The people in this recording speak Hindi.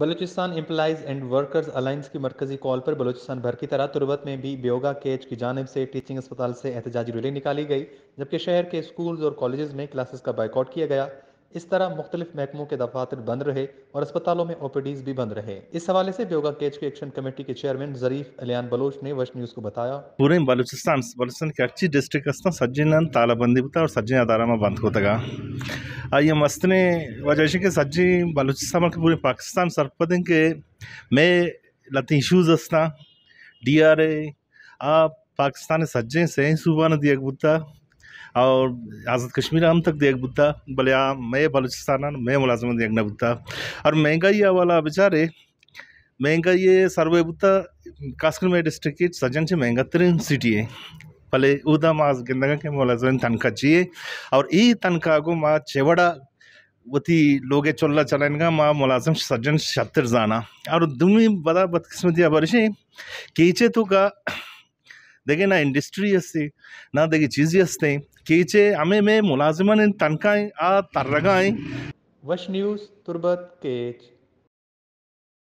Balochistan employees and workers alliance की मरकजी कॉल पर बलूचिस्तान भर की तरह तुरबत में भी ब्योगा केच की जानब से टीचिंग अस्पताल से एहतजाजी रैली निकाली गई जबकि शहर के स्कूल और कॉलेज में क्लासेस का बाइकआउट किया गया इस तरह मुख्तलिफ महकमों के दफातर बंद रहे और अस्पतालों में ओपीडीज भी बंद रहे इस हवाले से ब्योगा केच के एक्शन कमेटी के चेयरमैन जरीफ अलियान बलोच ने वश न्यूज को बताया पूरे बलूचिस्तान बलूचिस्तान के अच्छी डिस्ट्रिक्ट सज्जन तालाबंदी और सज्जन अदारा में बंद होता यह मस्तने वजह के सज्जी बलूचिस्तान पूरे पाकिस्तान सरपद के मैं लती इशूज अस्ता डी आर ए आ पाकिस्तान सज्जे से ने दिया बुद्धा और आज़ाद कश्मीर हम तक देख बुद्धा भले आ मैं बलूचिस्तान मैं मुलाजमत देखना बुद्धा और महंगाई वाला बेचारे महंगाई सर्वे बुद्धा खासकर मैं डिस्ट्रिक्ट सज्जन से महंगा तरीन सिटी है भले उदा मास गिंदगा के मोला जन तनखा जिए और ई तनखा को माँ चेवड़ा वती लोगे चोल्ला चलाएगा माँ मुलाजम सज्जन छत्तर जाना और दुमी बड़ा बदकिस्मती अबरशे कीचे तो का देखे ना इंडस्ट्री अस्ते ना देखे चीज़ अस्ते कीचे हमें में मुलाजमन तनखा आ तर्रगा वश न्यूज़ तुर्बत केच